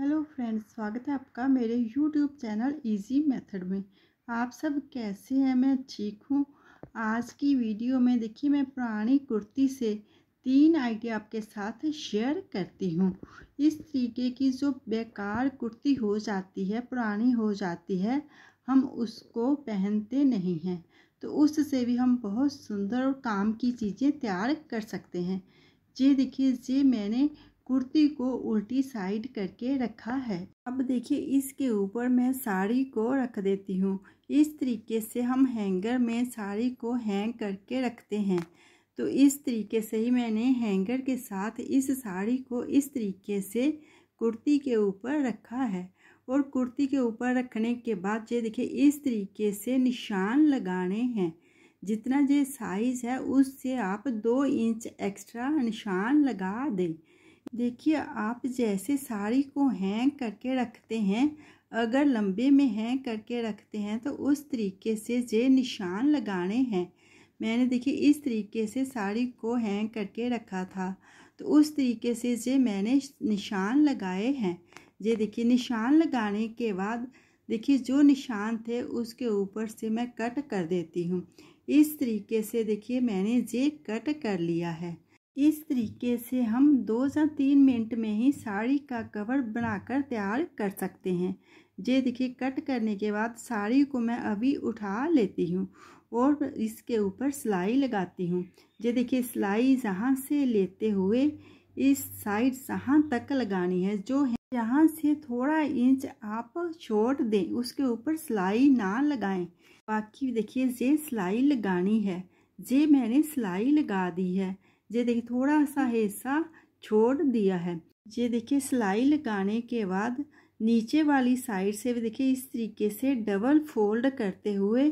hello friends स्वागत है आपका मेरे यूट्यूब चैनल इजी मेथड में आप सब कैसे हैं मैं ठीक हूँ आज की वीडियो में देखिए मैं पुरानी कुर्ती से तीन आइडिया आपके साथ शेयर करती हूँ इस तरीके की जो बेकार कुर्ती हो जाती है पुरानी हो जाती है हम उसको पहनते नहीं हैं तो उससे भी हम बहुत सुंदर और काम की चीज़ें तैयार कर सकते हैं ये देखिए ये मैंने कुर्ती को उल्टी साइड करके रखा है अब देखिए इसके ऊपर मैं साड़ी को रख देती हूँ इस तरीके से हम हैंगर में साड़ी को हैंग करके रखते हैं तो इस तरीके से ही मैंने हैंगर के साथ इस साड़ी को इस तरीके से कुर्ती के ऊपर रखा है और कुर्ती के ऊपर रखने के बाद ये देखिए इस तरीके से निशान लगाने हैं जितना ये साइज़ है उससे आप दो इंच एक्स्ट्रा निशान लगा दें देखिए आप जैसे साड़ी को हैंग करके रखते हैं अगर लंबे में हैंग करके रखते हैं तो उस तरीके से जे निशान लगाने हैं मैंने देखिए इस तरीके से साड़ी को हैंग करके रखा था तो उस तरीके से जे मैंने निशान लगाए हैं ये देखिए निशान लगाने के बाद देखिए जो निशान थे उसके ऊपर से मैं कट कर देती हूँ इस तरीके से देखिए मैंने जे कट कर लिया है इस तरीके से हम दो या तीन मिनट में ही साड़ी का कवर बनाकर तैयार कर सकते हैं ये देखिए कट करने के बाद साड़ी को मैं अभी उठा लेती हूँ और इसके ऊपर सिलाई लगाती हूँ ये देखिए सिलाई जहाँ से लेते हुए इस साइड जहाँ तक लगानी है जो है जहाँ से थोड़ा इंच आप छोड़ दें उसके ऊपर सिलाई ना लगाएं बाकी देखिए ये सिलाई लगानी है ये मैंने सिलाई लगा दी है ये देखिए थोड़ा सा हिस्सा छोड़ दिया है ये देखिए सिलाई लगाने के बाद नीचे वाली साइड से भी देखिए इस तरीके से डबल फोल्ड करते हुए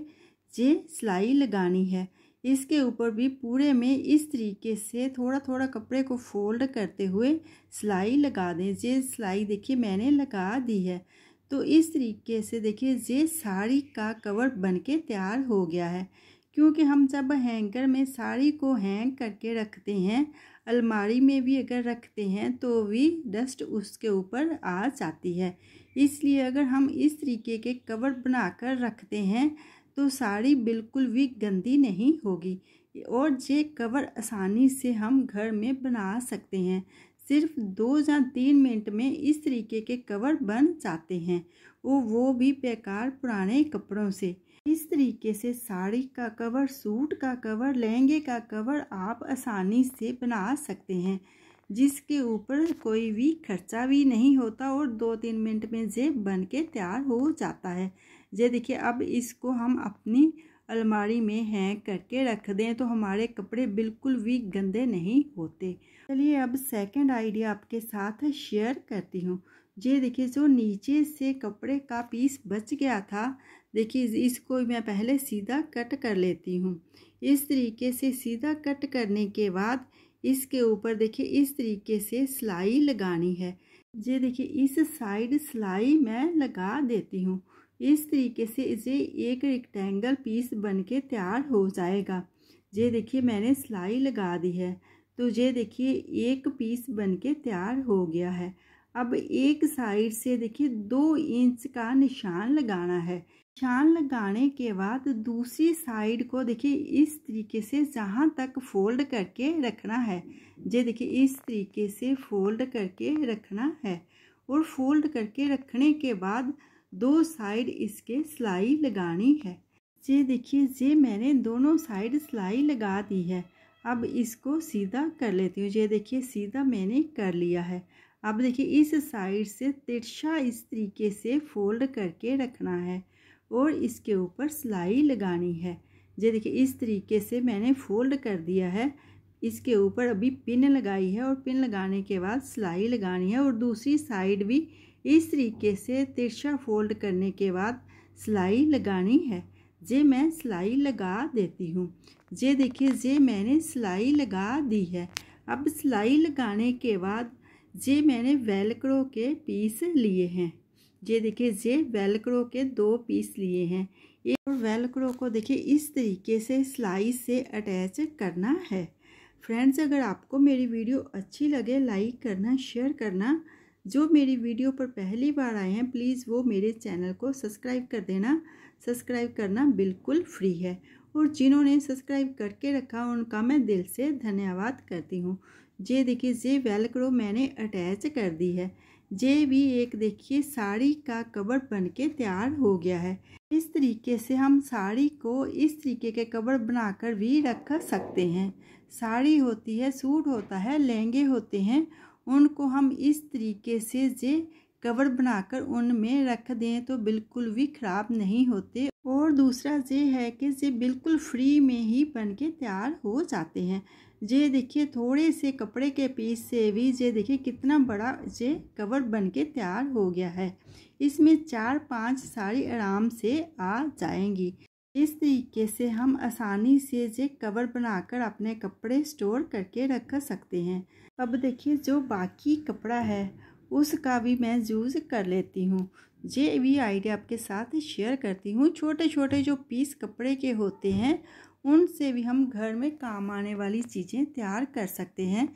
ये सिलाई लगानी है इसके ऊपर भी पूरे में इस तरीके से थोड़ा थोड़ा कपड़े को फोल्ड करते हुए सिलाई लगा दें ये सिलाई देखिए मैंने लगा दी है तो इस तरीके से देखिए ये साड़ी का कवर बनके तैयार हो गया है क्योंकि हम जब हैंगर में साड़ी को हैंग करके रखते हैं अलमारी में भी अगर रखते हैं तो भी डस्ट उसके ऊपर आ जाती है इसलिए अगर हम इस तरीके के कवर बनाकर रखते हैं तो साड़ी बिल्कुल भी गंदी नहीं होगी और ये कवर आसानी से हम घर में बना सकते हैं सिर्फ दो या तीन मिनट में इस तरीके के कवर बन जाते हैं और वो भी बेकार पुराने कपड़ों से इस तरीके से साड़ी का कवर सूट का कवर लहंगे का कवर आप आसानी से बना सकते हैं जिसके ऊपर कोई भी खर्चा भी नहीं होता और दो तीन मिनट में जेब बन के तैयार हो जाता है ये देखिए अब इसको हम अपनी अलमारी में हैंग करके रख दें तो हमारे कपड़े बिल्कुल भी गंदे नहीं होते चलिए अब सेकंड आइडिया आपके साथ शेयर करती हूँ ये देखिए जो नीचे से कपड़े का पीस बच गया था देखिए इसको मैं पहले सीधा कट कर लेती हूँ इस तरीके से सीधा कट करने के बाद इसके ऊपर देखिए इस तरीके से सिलाई लगानी है ये देखिए इस साइड सिलाई मैं लगा देती हूँ इस तरीके से इसे एक रेक्टेंगल पीस बन के तैयार हो जाएगा ये देखिए मैंने सिलाई लगा दी है तो ये देखिए एक पीस बन के तैयार हो गया है अब एक साइड से देखिए दो इंच का निशान लगाना है निशान लगाने के बाद दूसरी साइड को देखिए इस तरीके से जहाँ तक फोल्ड करके रखना है ये देखिए इस तरीके से फोल्ड करके रखना है और फोल्ड करके रखने के बाद दो साइड इसके सिलाई लगानी है ये देखिए ये मैंने दोनों साइड सिलाई लगा दी है अब इसको सीधा कर लेती हूँ ये देखिए सीधा मैंने कर लिया है अब देखिए इस साइड से तिरछा इस तरीके से फोल्ड करके रखना है और इसके ऊपर सिलाई लगानी है ये देखिए इस तरीके से मैंने फोल्ड कर दिया है इसके ऊपर अभी पिन लगाई है और पिन लगाने के बाद सिलाई लगानी है और दूसरी साइड भी इस तरीके से तिरछा फोल्ड करने के बाद सिलाई लगानी है जे मैं सिलाई लगा देती हूँ जे देखिए जे मैंने सिलाई लगा दी है अब सिलाई लगाने के बाद जे मैंने वेलक्रो के पीस लिए हैं ये देखिए जे वेलक्रो के दो पीस लिए हैं एक और वेलक्रो को देखिए इस तरीके से सिलाई से अटैच करना है फ्रेंड्स अगर आपको मेरी वीडियो अच्छी लगे लाइक करना शेयर करना जो मेरी वीडियो पर पहली बार आए हैं प्लीज़ वो मेरे चैनल को सब्सक्राइब कर देना सब्सक्राइब करना बिल्कुल फ्री है और जिन्होंने सब्सक्राइब करके रखा उनका मैं दिल से धन्यवाद करती हूँ ये देखिए जे वेलक्रो मैंने अटैच कर दी है ये भी एक देखिए साड़ी का कवर बन के तैयार हो गया है इस तरीके से हम साड़ी को इस तरीके के कवर बनाकर भी रख सकते हैं साड़ी होती है सूट होता है लहंगे होते हैं उनको हम इस तरीके से जे कवर बनाकर उनमें रख दें तो बिल्कुल भी ख़राब नहीं होते और दूसरा ये है कि ये बिल्कुल फ्री में ही बन के तैयार हो जाते हैं ये देखिए थोड़े से कपड़े के पीस से भी ये देखिए कितना बड़ा ये कवर बन के तैयार हो गया है इसमें चार पांच साड़ी आराम से आ जाएंगी इस तरीके से हम आसानी से ये कवर बनाकर अपने कपड़े स्टोर करके रख सकते हैं अब देखिए जो बाकी कपड़ा है उसका भी मैं यूज़ कर लेती हूँ ये भी आइडिया आपके साथ शेयर करती हूँ छोटे छोटे जो पीस कपड़े के होते हैं उनसे भी हम घर में काम आने वाली चीज़ें तैयार कर सकते हैं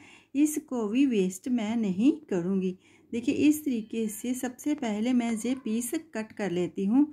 इसको भी वेस्ट मैं नहीं करूँगी देखिए इस तरीके से सबसे पहले मैं ये पीस कट कर लेती हूँ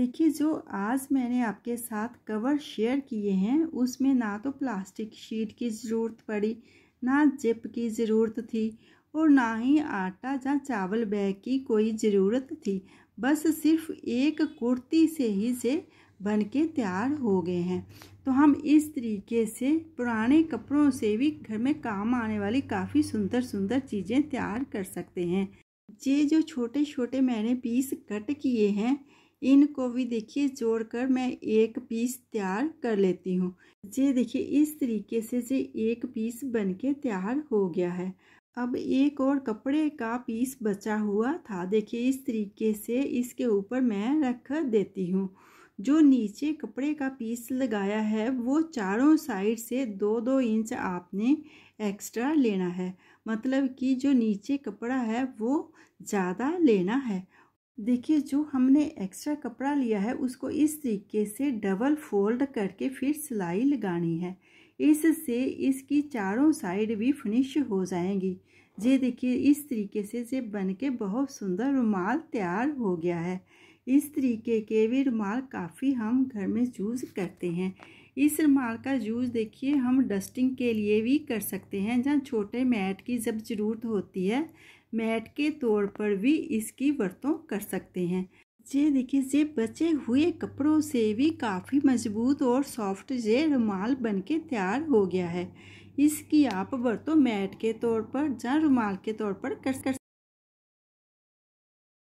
देखिए जो आज मैंने आपके साथ कवर शेयर किए हैं उसमें ना तो प्लास्टिक शीट की ज़रूरत पड़ी ना जिप की ज़रूरत थी और ना ही आटा या चावल बैग की कोई ज़रूरत थी बस सिर्फ एक कुर्ती से ही से बन के तैयार हो गए हैं तो हम इस तरीके से पुराने कपड़ों से भी घर में काम आने वाली काफ़ी सुंदर सुंदर चीज़ें तैयार कर सकते हैं ये जो छोटे छोटे मैंने पीस कट किए हैं इनको भी देखिए जोड़कर मैं एक पीस तैयार कर लेती हूँ ये देखिए इस तरीके से ये एक पीस बनके तैयार हो गया है अब एक और कपड़े का पीस बचा हुआ था देखिए इस तरीके से इसके ऊपर मैं रख देती हूँ जो नीचे कपड़े का पीस लगाया है वो चारों साइड से दो दो इंच आपने एक्स्ट्रा लेना है मतलब कि जो नीचे कपड़ा है वो ज़्यादा लेना है देखिए जो हमने एक्स्ट्रा कपड़ा लिया है उसको इस तरीके से डबल फोल्ड करके फिर सिलाई लगानी है इससे इसकी चारों साइड भी फिनिश हो जाएंगी ये देखिए इस तरीके से ये बन के बहुत सुंदर रुमाल तैयार हो गया है इस तरीके के भी रुमाल काफ़ी हम घर में यूज़ करते हैं इस रुमाल का यूज़ देखिए हम डस्टिंग के लिए भी कर सकते हैं जहाँ छोटे मैट की जब ज़रूरत होती है मैट के तौर पर भी इसकी वर्तों कर सकते हैं ये देखिए ये बचे हुए कपड़ों से भी काफ़ी मजबूत और सॉफ्ट ये रुमाल बन के तैयार हो गया है इसकी आप वर्तों मैट के तौर पर या रुमाल के तौर पर कर कर